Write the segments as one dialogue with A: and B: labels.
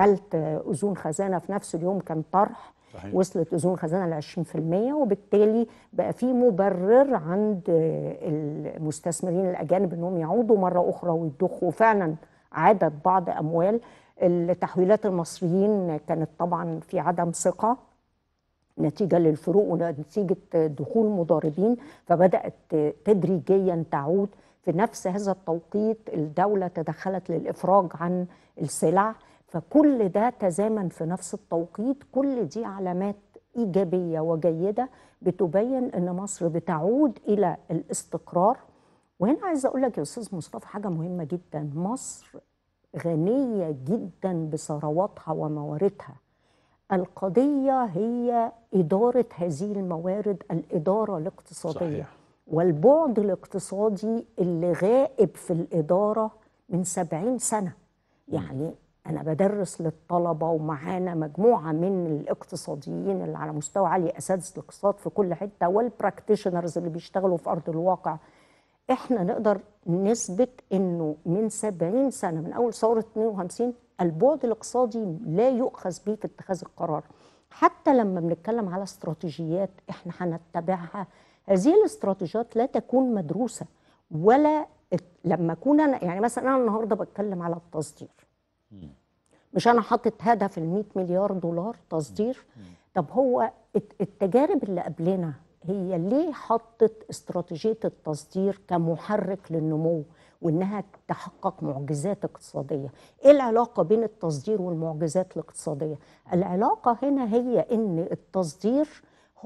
A: عملت اذون خزانه في نفس اليوم كان طرح صحيح. وصلت اذون خزانه ل 20% وبالتالي بقى في مبرر عند المستثمرين الاجانب انهم يعودوا مره اخرى ويضخوا فعلا عادت بعض اموال التحويلات المصريين كانت طبعا في عدم ثقه نتيجه للفروق ونتيجه دخول مضاربين فبدات تدريجيا تعود في نفس هذا التوقيت الدوله تدخلت للافراج عن السلع فكل ده تزامن في نفس التوقيت كل دي علامات إيجابية وجيدة بتبين أن مصر بتعود إلى الاستقرار وهنا عايز أقول لك يا أستاذ مصطفى حاجة مهمة جدا مصر غنية جدا بثرواتها ومواردها القضية هي إدارة هذه الموارد الإدارة الاقتصادية صحيح. والبعد الاقتصادي اللي غائب في الإدارة من سبعين سنة يعني أنا بدرس للطلبة ومعانا مجموعة من الاقتصاديين اللي على مستوى عالي أساتذة الاقتصاد في كل حتة والبراكتيشنرز اللي بيشتغلوا في أرض الواقع إحنا نقدر نثبت إنه من 70 سنة من أول ثورة 52 البعد الاقتصادي لا يؤخذ به في اتخاذ القرار حتى لما بنتكلم على استراتيجيات إحنا هنتبعها هذه الاستراتيجيات لا تكون مدروسة ولا لما أكون أنا يعني مثلا أنا النهاردة بتكلم على التصدير مش انا حاطط هدف ال 100 مليار دولار تصدير طب هو التجارب اللي قبلنا هي ليه حطت استراتيجيه التصدير كمحرك للنمو وانها تحقق معجزات اقتصاديه ايه العلاقه بين التصدير والمعجزات الاقتصاديه العلاقه هنا هي ان التصدير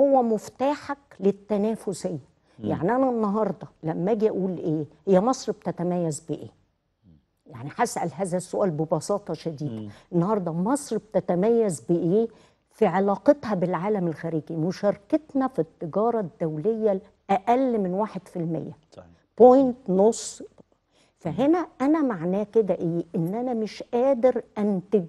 A: هو مفتاحك للتنافسيه يعني انا النهارده لما اجي اقول ايه هي مصر بتتميز بايه يعني هسأل هذا السؤال ببساطة شديدة النهاردة مصر بتتميز بإيه في علاقتها بالعالم الخارجي مشاركتنا في التجارة الدولية أقل من 1% صحيح. بوينت نص فهنا أنا معناه كده إيه إن أنا مش قادر أنتج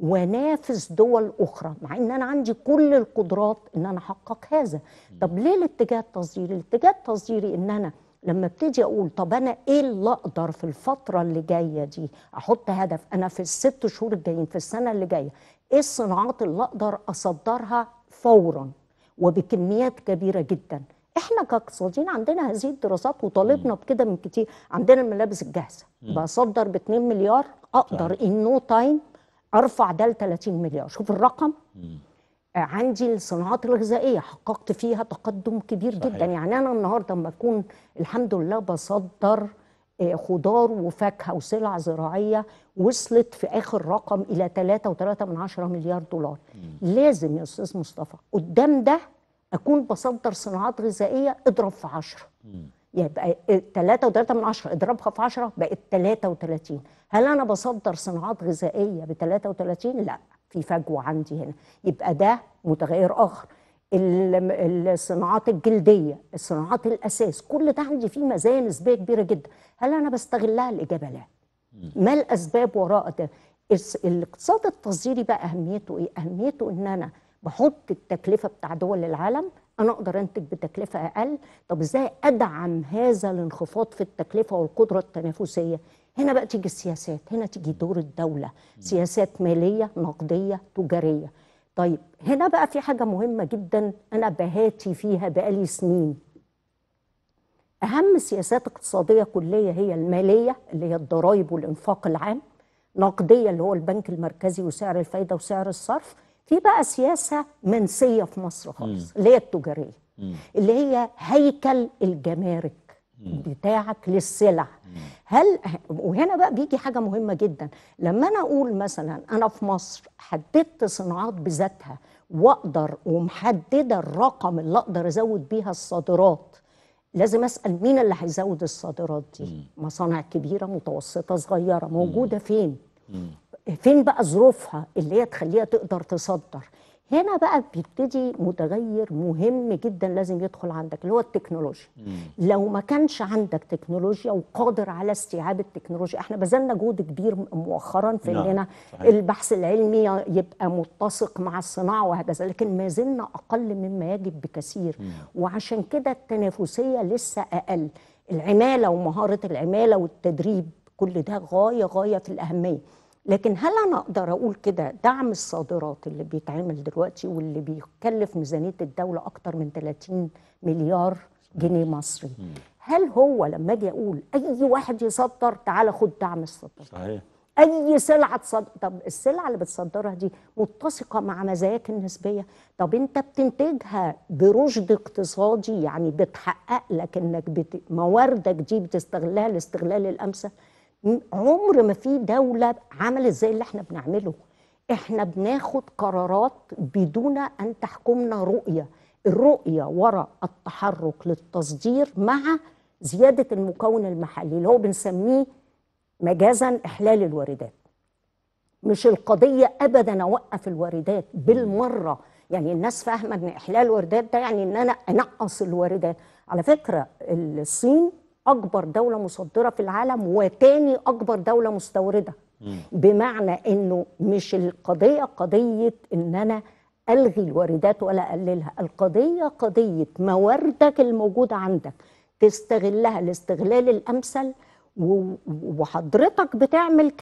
A: ونافس دول أخرى مع إن أنا عندي كل القدرات إن أنا أحقق هذا طب ليه الاتجاه التصديري الاتجاه التصديري إن أنا لما ابتدي اقول طب انا ايه اللي اقدر في الفتره اللي جايه دي احط هدف انا في الست شهور الجايين في السنه اللي جايه ايه الصناعات اللي اقدر اصدرها فورا وبكميات كبيره جدا احنا كاقتصاديين عندنا هذه الدراسات وطالبنا بكده من كتير عندنا الملابس الجاهزه بصدر ب 2 مليار اقدر ان نو تايم ارفع ده ل 30 مليار شوف الرقم مم. عندي الصناعات الغذائيه حققت فيها تقدم كبير صحيح. جدا يعني انا النهارده لما اكون الحمد لله بصدر آه، خضار وفاكهه وسلع زراعيه وصلت في اخر رقم الى 3.3 من مليار دولار م. لازم يا استاذ مصطفى قدام ده اكون بصدر صناعات غذائيه اضرب في 10 يبقى 3.3 من اضربها في 10 بقت 33 هل انا بصدر صناعات غذائيه ب 33 لا في فجوه عندي هنا يبقى ده متغير اخر الصناعات الجلديه الصناعات الاساس كل ده عندي فيه مزايا نسبيه كبيره جدا هل انا بستغلها الاجابه لا ما الاسباب وراء ده الاقتصاد التصديري بقى اهميته ايه اهميته ان انا بحط التكلفه بتاع دول العالم انا اقدر انتج بتكلفه اقل طب ازاي ادعم هذا الانخفاض في التكلفه والقدره التنافسيه هنا بقى تيجي السياسات هنا تيجي دور الدولة سياسات مالية نقدية تجارية طيب هنا بقى في حاجة مهمة جدا أنا بهاتي فيها بقالي سنين أهم سياسات اقتصادية كلية هي المالية اللي هي الضرائب والإنفاق العام نقدية اللي هو البنك المركزي وسعر الفايدة وسعر الصرف في بقى سياسة منسية في مصر خالص اللي هي التجارية اللي هي هيكل الجمارك بتاعك للسلع هل وهنا بقى بيجي حاجة مهمة جدا لما أنا أقول مثلا أنا في مصر حددت صناعات بذاتها وأقدر ومحددة الرقم اللي أقدر أزود بيها الصادرات لازم أسأل مين اللي هيزود الصادرات دي مصانع كبيرة متوسطة صغيرة موجودة فين فين بقى ظروفها اللي هي تخليها تقدر تصدر هنا بقى بيبتدي متغير مهم جدا لازم يدخل عندك اللي هو التكنولوجيا مم. لو ما كانش عندك تكنولوجيا وقادر على استيعاب التكنولوجيا احنا بذلنا جهد كبير مؤخرا في نعم. اننا البحث العلمي يبقى متسق مع الصناعه وهكذا لكن ما زلنا اقل مما يجب بكثير مم. وعشان كده التنافسيه لسه اقل العماله ومهاره العماله والتدريب كل ده غايه غايه في الاهميه لكن هل انا اقدر اقول كده دعم الصادرات اللي بيتعمل دلوقتي واللي بيكلف ميزانيه الدوله اكتر من 30 مليار جنيه مصري هل هو لما اجي اقول اي واحد يصدر تعالى خد دعم الصدر صحيح اي سلعه تصدر طب السلعه اللي بتصدرها دي متسقه مع مزاياك النسبيه طب انت بتنتجها برشد اقتصادي يعني بتحقق لك انك بت... مواردك دي بتستغلها الاستغلال الامثل عمر ما في دولة عملت زي اللي احنا بنعمله احنا بناخد قرارات بدون أن تحكمنا رؤية الرؤية وراء التحرك للتصدير مع زيادة المكون المحلي اللي هو بنسميه مجازا إحلال الواردات مش القضية أبدا أوقف الواردات بالمرة يعني الناس فاهمة أن إحلال الواردات ده يعني أن أنا أنقص الواردات على فكرة الصين اكبر دوله مصدره في العالم وتاني اكبر دوله مستورده بمعنى انه مش القضيه قضيه ان انا الغي الواردات ولا اقللها القضيه قضيه مواردك الموجوده عندك تستغلها الاستغلال الامثل وحضرتك بتعمل